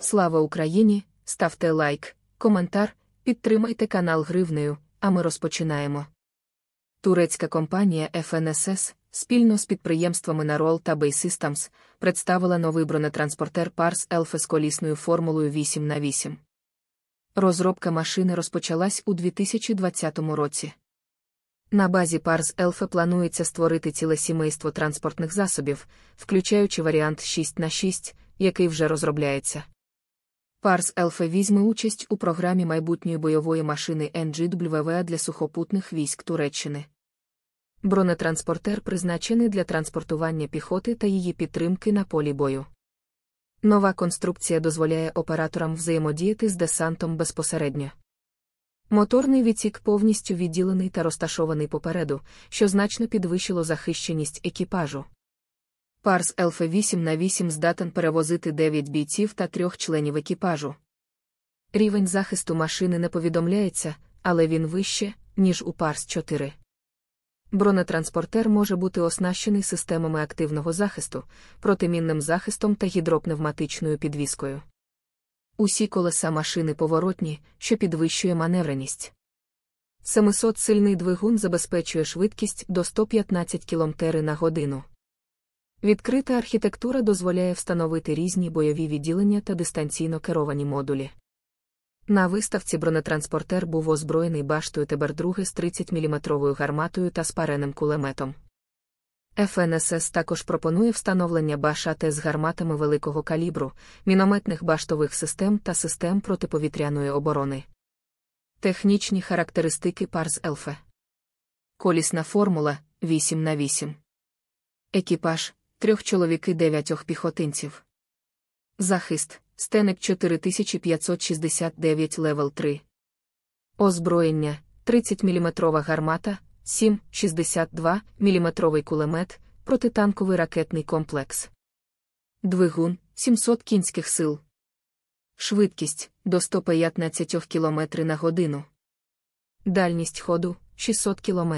Слава Україні! Ставте лайк, коментар, підтримайте канал Гривнею, а ми розпочинаємо. Турецька компанія FNSS спільно з підприємствами Narol та Bay Systems представила новий бронетранспортер Парс Елфе з колісною формулою 8 на 8 Розробка машини розпочалась у 2020 році. На базі Парс Елфе планується створити ціле сімейство транспортних засобів, включаючи варіант 6 на 6 який вже розробляється. Парс Елфе візьме участь у програмі майбутньої бойової машини NGWVA для сухопутних військ Туреччини. Бронетранспортер призначений для транспортування піхоти та її підтримки на полі бою. Нова конструкція дозволяє операторам взаємодіяти з десантом безпосередньо. Моторний відсік повністю відділений та розташований попереду, що значно підвищило захищеність екіпажу. Парс Елфе 8 на 8 здатен перевозити 9 бійців та трьох членів екіпажу. Рівень захисту машини не повідомляється, але він вище, ніж у Парс 4. Бронетранспортер може бути оснащений системами активного захисту, протимінним захистом та гідропневматичною підвіскою. Усі колеса машини поворотні, що підвищує маневреність. 700 сильний двигун забезпечує швидкість до 115 км на годину. Відкрита архітектура дозволяє встановити різні бойові відділення та дистанційно керовані модулі. На виставці бронетранспортер був озброєний баштою Тебердруги з 30-мм гарматою та спареним кулеметом. ФНСС також пропонує встановлення башати з гарматами великого калібру, мінометних баштових систем та систем протиповітряної оборони. Технічні характеристики пар Елфе. Колісна формула 8 на 8. Екіпаж трьох чоловік і дев'ятьох піхотинців. Захист стеник 4569 левел 3. Озброєння 30 мм гармата, 7,62 мм кулемет, протитанковий ракетний комплекс. Двигун 700 кінських сил. Швидкість до 115 км на годину. Дальність ходу 600 км.